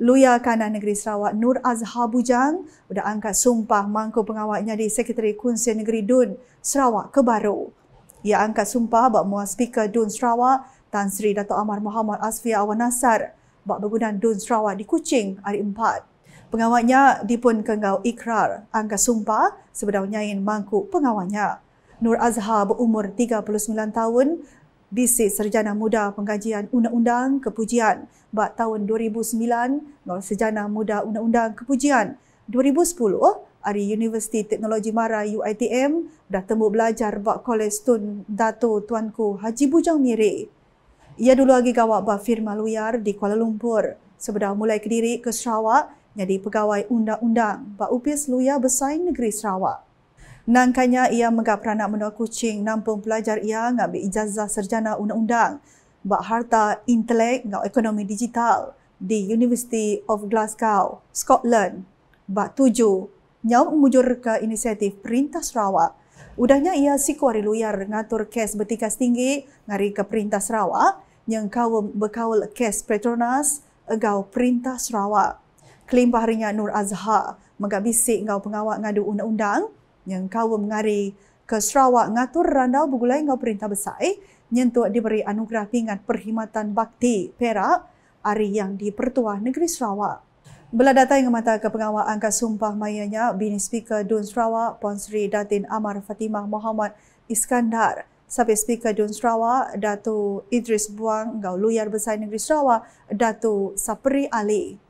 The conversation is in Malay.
Luya Kanan Negeri Sarawak Nur Azhar Bujang sudah angkat sumpah mangku pengawalnya di Sekretari Kunci Negeri Dun Sarawak kebaru. Ia angkat sumpah bak muas Speaker Dun Sarawak Tan Sri Dato' Amar Muhammad Asfia Awan Nasar bak bangunan Dun Sarawak di Kuching hari 4. Pengawalnya dipun kengau ikrar angkat sumpah sebenarnya ingin mangku pengawalnya. Nur Azhar berumur 39 tahun bisik Serjana Muda Pengkajian Undang-Undang Kepujian buat tahun 2009 dan Serjana Muda Undang-Undang Kepujian 2010 hari Universiti Teknologi Mara UITM dah temu belajar buat kolej Stun Dato Tuanku Haji Bujang Miri. Ia dulu lagi gawak buat firma luyar di Kuala Lumpur. sebelum mulai kediri ke Sarawak, jadi pegawai undang-undang buat upis luyar besar negeri Sarawak. Nangkanya ia menggap ranak menua kucing nampun pelajar ia ngambil ijazah serjana undang-undang buat harta intelek ngau ekonomi digital di University of Glasgow, Scotland. Buat tuju, nyau mujur ke inisiatif Perintah Sarawak. Udahnya ia si kuari luyar ngatur kes bertikas tinggi ngari ke Perintah Sarawak yang kawam berkawal kes Petronas agau Perintah Sarawak. Kelimpah harinya Nur Azhar menggabisik ngau pengawal ngadu undang-undang yang kau mengari ke Sarawak ngatur randau begulai ngau perintah besar eh, nyentuk diberi anugerah pingat perkhidmatan bakti Perak hari yang di pertua negeri Sarawak. Belah data yang mata ke pengawal angka sumpah mayanya bini speaker Dun Sarawak Puan Sri Datin Amar Fatimah Mohamad Iskandar sampai speaker Dun Sarawak Datu Idris Buang ngau luar besar negeri Sarawak Datu Sapri Ali.